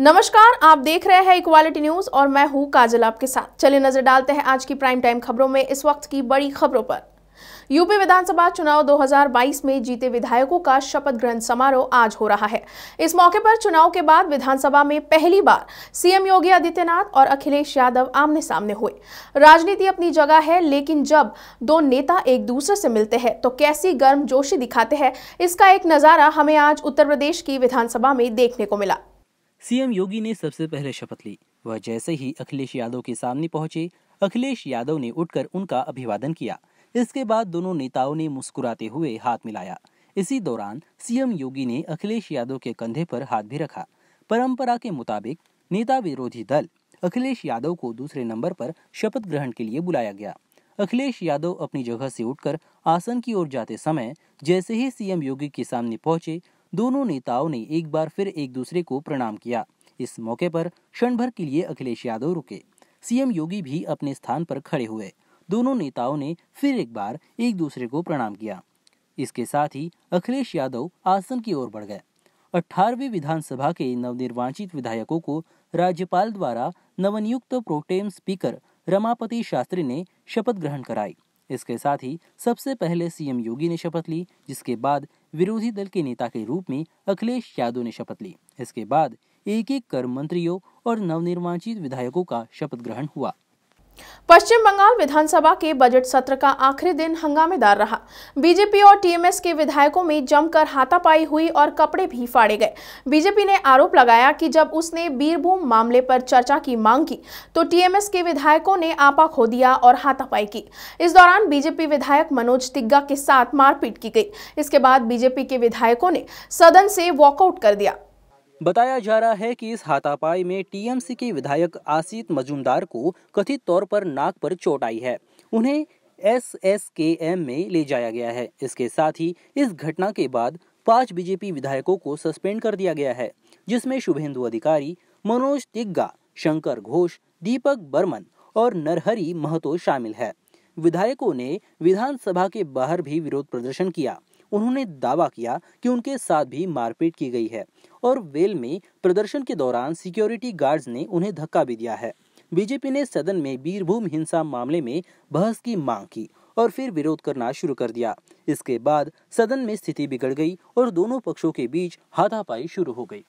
नमस्कार आप देख रहे हैं इक्वालिटी न्यूज और मैं हूं काजल आपके साथ चलिए नजर डालते हैं आज की प्राइम टाइम खबरों में इस वक्त की बड़ी खबरों पर यूपी विधानसभा चुनाव 2022 में जीते विधायकों का शपथ ग्रहण समारोह आज हो रहा है इस मौके पर चुनाव के बाद विधानसभा में पहली बार सीएम योगी आदित्यनाथ और अखिलेश यादव आमने सामने हुए राजनीति अपनी जगह है लेकिन जब दो नेता एक दूसरे से मिलते हैं तो कैसी गर्म जोशी दिखाते हैं इसका एक नज़ारा हमें आज उत्तर प्रदेश की विधानसभा में देखने को मिला सीएम योगी ने सबसे पहले शपथ ली वह जैसे ही अखिलेश यादव के सामने पहुंचे अखिलेश यादव ने उठकर उनका अभिवादन किया इसके बाद दोनों नेताओं ने मुस्कुराते हुए हाथ मिलाया इसी दौरान सीएम योगी ने अखिलेश यादव के कंधे पर हाथ भी रखा परंपरा के मुताबिक नेता विरोधी दल अखिलेश यादव को दूसरे नंबर पर शपथ ग्रहण के लिए बुलाया गया अखिलेश यादव अपनी जगह से उठकर आसन की ओर जाते समय जैसे ही सीएम योगी के सामने पहुंचे दोनों नेताओं ने एक बार फिर एक दूसरे को प्रणाम किया इस मौके पर क्षण भर के लिए अखिलेश यादव रुके सीएम योगी भी अपने स्थान पर खड़े हुए दोनों नेताओं ने फिर एक बार एक दूसरे को प्रणाम किया इसके साथ ही अखिलेश यादव आसन की ओर बढ़ गए अठारहवीं विधानसभा के नवनिर्वाचित विधायकों को राज्यपाल द्वारा नवनियुक्त प्रोटेम स्पीकर रमापति शास्त्री ने शपथ ग्रहण कराई इसके साथ ही सबसे पहले सीएम योगी ने शपथ ली जिसके बाद विरोधी दल के नेता के रूप में अखिलेश यादव ने शपथ ली इसके बाद एक एक कर मंत्रियों और नवनिर्वाचित विधायकों का शपथ ग्रहण हुआ पश्चिम बंगाल विधानसभा के बजट सत्र का आखिरी दिन हंगामेदार रहा बीजेपी और टीएमएस के विधायकों में जमकर हाथापाई हुई और कपड़े भी फाड़े गए बीजेपी ने आरोप लगाया कि जब उसने बीरभूम मामले पर चर्चा की मांग की तो टीएमएस के विधायकों ने आपा खो दिया और हाथापाई की इस दौरान बीजेपी विधायक मनोज तिग्गा के साथ मारपीट की गई इसके बाद बीजेपी के विधायकों ने सदन से वॉकआउट कर दिया बताया जा रहा है कि इस हाथापाई में टीएमसी के विधायक आसित मजूमदार को कथित तौर पर नाक पर चोट आई है उन्हें एस एस के एम में ले जाया गया है इसके साथ ही इस घटना के बाद पांच बीजेपी विधायकों को सस्पेंड कर दिया गया है जिसमें शुभेंदु अधिकारी मनोज तिग्गा शंकर घोष दीपक बर्मन और नरहरी महतो शामिल है विधायकों ने विधानसभा के बाहर भी विरोध प्रदर्शन किया उन्होंने दावा किया कि उनके साथ भी मारपीट की गई है और वेल में प्रदर्शन के दौरान सिक्योरिटी गार्ड्स ने उन्हें धक्का भी दिया है बीजेपी ने सदन में बीरभूम हिंसा मामले में बहस की मांग की और फिर विरोध करना शुरू कर दिया इसके बाद सदन में स्थिति बिगड़ गई और दोनों पक्षों के बीच हाथापाई शुरू हो गई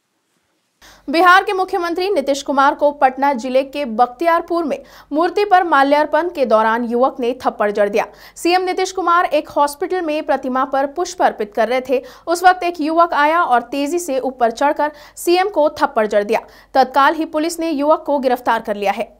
बिहार के मुख्यमंत्री नीतीश कुमार को पटना जिले के बख्तियारपुर में मूर्ति पर माल्यार्पण के दौरान युवक ने थप्पड़ जड़ दिया सीएम नीतीश कुमार एक हॉस्पिटल में प्रतिमा पर पुष्प अर्पित कर रहे थे उस वक्त एक युवक आया और तेजी से ऊपर चढ़कर सीएम को थप्पड़ जड़ दिया तत्काल ही पुलिस ने युवक को गिरफ्तार कर लिया है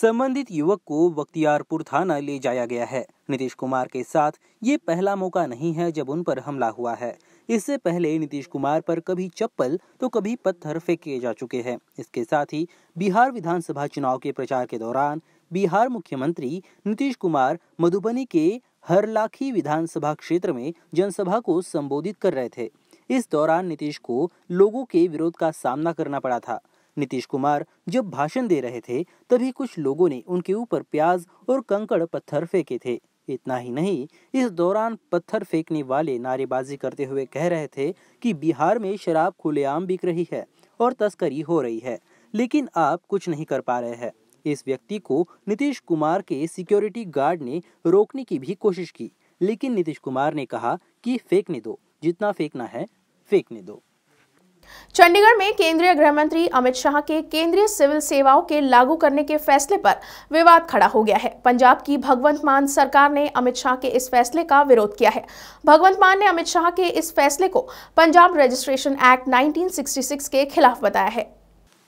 संबंधित युवक को बख्तियारपुर थाना ले जाया गया है नीतीश कुमार के साथ ये पहला मौका नहीं है जब उन पर हमला हुआ है इससे पहले नीतीश कुमार पर कभी चप्पल तो कभी पत्थर फेंके जा चुके हैं इसके साथ ही बिहार विधानसभा चुनाव के प्रचार के दौरान बिहार मुख्यमंत्री नीतीश कुमार मधुबनी के हरलाखी विधानसभा क्षेत्र में जनसभा को संबोधित कर रहे थे इस दौरान नीतीश को लोगों के विरोध का सामना करना पड़ा था नीतीश कुमार जब भाषण दे रहे थे तभी कुछ लोगों ने उनके ऊपर प्याज और कंकड़ पत्थर फेंके थे इतना ही नहीं इस दौरान पत्थर फेंकने वाले नारेबाजी करते हुए कह रहे थे कि बिहार में शराब खुलेआम बिक रही है और तस्करी हो रही है लेकिन आप कुछ नहीं कर पा रहे हैं इस व्यक्ति को नीतीश कुमार के सिक्योरिटी गार्ड ने रोकने की भी कोशिश की लेकिन नीतीश कुमार ने कहा कि फेंकने दो जितना फेंकना है फेंकने दो चंडीगढ़ में केंद्रीय गृह मंत्री अमित शाह के केंद्रीय सिविल सेवाओं के लागू करने के फैसले पर विवाद खड़ा हो गया है पंजाब की भगवंत मान सरकार ने अमित शाह के इस फैसले का विरोध किया है भगवंत मान ने अमित शाह के इस फैसले को पंजाब रजिस्ट्रेशन एक्ट 1966 के खिलाफ बताया है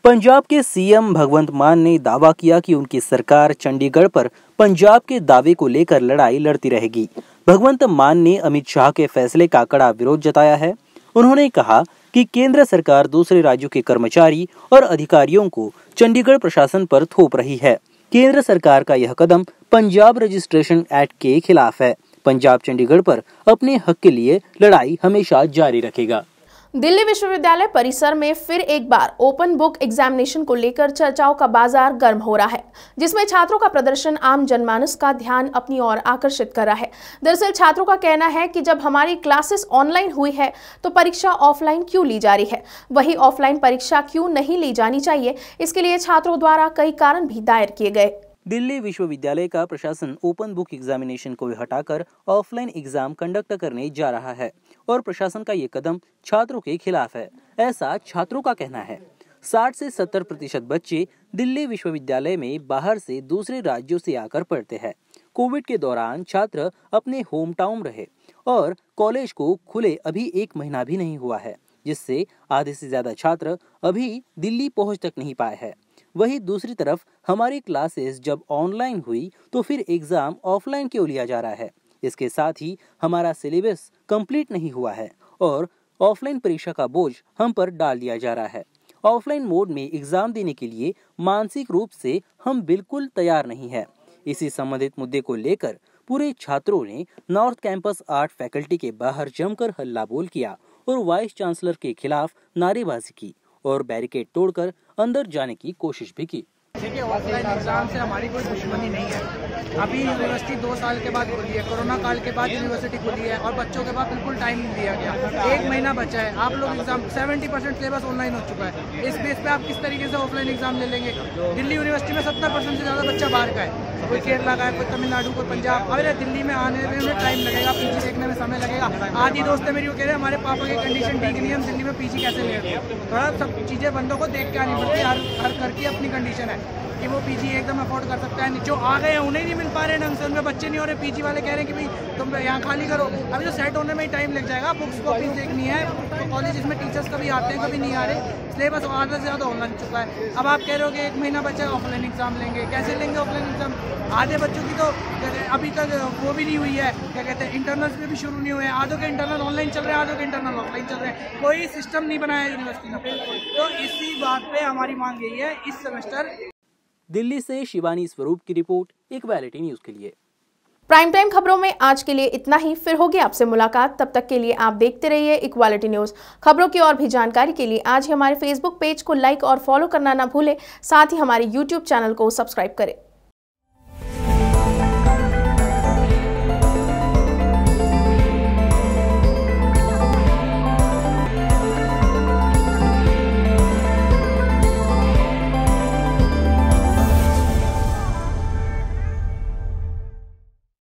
पंजाब के सीएम भगवंत मान ने दावा किया कि उनकी सरकार चंडीगढ़ पर पंजाब के दावे को लेकर लड़ाई लड़ती रहेगी भगवंत मान ने अमित शाह के फैसले का कड़ा विरोध जताया है उन्होंने कहा कि केंद्र सरकार दूसरे राज्यों के कर्मचारी और अधिकारियों को चंडीगढ़ प्रशासन पर थोप रही है केंद्र सरकार का यह कदम पंजाब रजिस्ट्रेशन एक्ट के खिलाफ है पंजाब चंडीगढ़ पर अपने हक के लिए लड़ाई हमेशा जारी रखेगा दिल्ली विश्वविद्यालय परिसर में फिर एक बार ओपन बुक एग्जामिनेशन को लेकर चर्चाओं का बाजार गर्म हो रहा है जिसमें छात्रों का प्रदर्शन आम जनमानस का ध्यान अपनी ओर आकर्षित कर रहा है दरअसल छात्रों का कहना है कि जब हमारी क्लासेस ऑनलाइन हुई है तो परीक्षा ऑफलाइन क्यों ली जा रही है वही ऑफलाइन परीक्षा क्यों नहीं ली जानी चाहिए इसके लिए छात्रों द्वारा कई कारण भी दायर किए गए दिल्ली विश्वविद्यालय का प्रशासन ओपन बुक एग्जामिनेशन को हटाकर ऑफलाइन एग्जाम कंडक्ट करने जा रहा है और प्रशासन का ये कदम छात्रों के खिलाफ है ऐसा छात्रों का कहना है 60 से 70 प्रतिशत बच्चे दिल्ली विश्वविद्यालय में बाहर से दूसरे राज्यों से आकर पढ़ते हैं कोविड के दौरान छात्र अपने होम टाउन रहे और कॉलेज को खुले अभी एक महीना भी नहीं हुआ है जिससे आधे से ज्यादा छात्र अभी दिल्ली पहुंच तक नहीं पाए हैं वहीं दूसरी तरफ हमारी क्लासेस जब ऑनलाइन हुई तो फिर एग्ज़ाम ऑफलाइन क्यों लिया जा रहा है इसके साथ ही हमारा सिलेबस कंप्लीट नहीं हुआ है और ऑफलाइन परीक्षा का बोझ हम पर डाल दिया जा रहा है ऑफलाइन मोड में एग्ज़ाम देने के लिए मानसिक रूप से हम बिल्कुल तैयार नहीं है इसी संबंधित मुद्दे को लेकर पूरे छात्रों ने नॉर्थ कैंपस आर्ट फैकल्टी के बाहर जमकर हल्ला बोल किया और वाइस चांसलर के खिलाफ नारेबाजी की और बैरिकेड तोड़कर अंदर जाने की कोशिश भी की देखिए ऑफलाइन एग्जाम से हमारी कोई दुश्मनी नहीं है अभी यूनिवर्सिटी दो साल के बाद खुली है कोरोना काल के बाद यूनिवर्सिटी खुली है और बच्चों के पास बिल्कुल टाइम नहीं दिया गया एक महीना बचा है आप लोग एग्जाम 70 परसेंट सिलेबस ऑनलाइन हो चुका है इस बेस पे आप किस तरीके से ऑफलाइन एग्जाम ले लेंगे दिल्ली यूनिवर्सिटी में सत्तर परसेंट से ज़्यादा बच्चा बाहर का है कोई केरला का है कोई तमिलनाडु कोई पंजाब अरे दिल्ली में आने में उन्हें टाइम लगेगा पीजी देखने में समय लगेगा आधी दोस्त मेरी वो कह रहे हैं हमारे पापा की कंडीशन ठीक नहीं है हम दिल्ली में पीजी कैसे ले रहे हैं थोड़ा तो सब चीज़ें बंदों को देख के आनी पड़ती है हर हर घर की अपनी कंडीशन है कि वो पीजी एकदम अफोर्ड कर सकता है जो आ गए हैं उन्हें नहीं मिल पा रहे ढंग से उनमें बच्चे नहीं हो रहे पीजी वाले कह रहे हैं कि भाई तुम यहाँ खाली करो अभी तो सेट होने में ही टाइम लग जाएगा बुक्स कॉपीज देखनी है दोनों तो कॉलेज इसमें टीचर्स कभी आते हैं कभी नहीं आ रहे सिलेबस आधा से ज़्यादा ऑनलाइन चुका है अब आप कह रहे हो कि एक महीना बच्चा ऑफलाइन एग्ज़ाम लेंगे कैसे लेंगे ऑफलाइन एग्ज़ाम आधे बच्चों की तो अभी तक वो भी नहीं हुई है क्या कहते हैं इंटरनल्स में भी शुरू नहीं हुए हैं आधों के इंटरनल ऑनलाइन चल रहे हैं आधों के इंटरनल ऑफलाइन चल रहे हैं कोई सिस्टम नहीं बनाया यूनिवर्सिटी ने तो इसी बात पर हमारी मांग यही है इस सेमेस्टर दिल्ली से शिवानी स्वरूप की रिपोर्ट एक वैलिटी न्यूज़ के लिए प्राइम टाइम खबरों में आज के लिए इतना ही फिर होगी आपसे मुलाकात तब तक के लिए आप देखते रहिए इक्वालिटी न्यूज़ खबरों की और भी जानकारी के लिए आज ही हमारे फेसबुक पेज को लाइक और फॉलो करना ना भूलें साथ ही हमारे यूट्यूब चैनल को सब्सक्राइब करें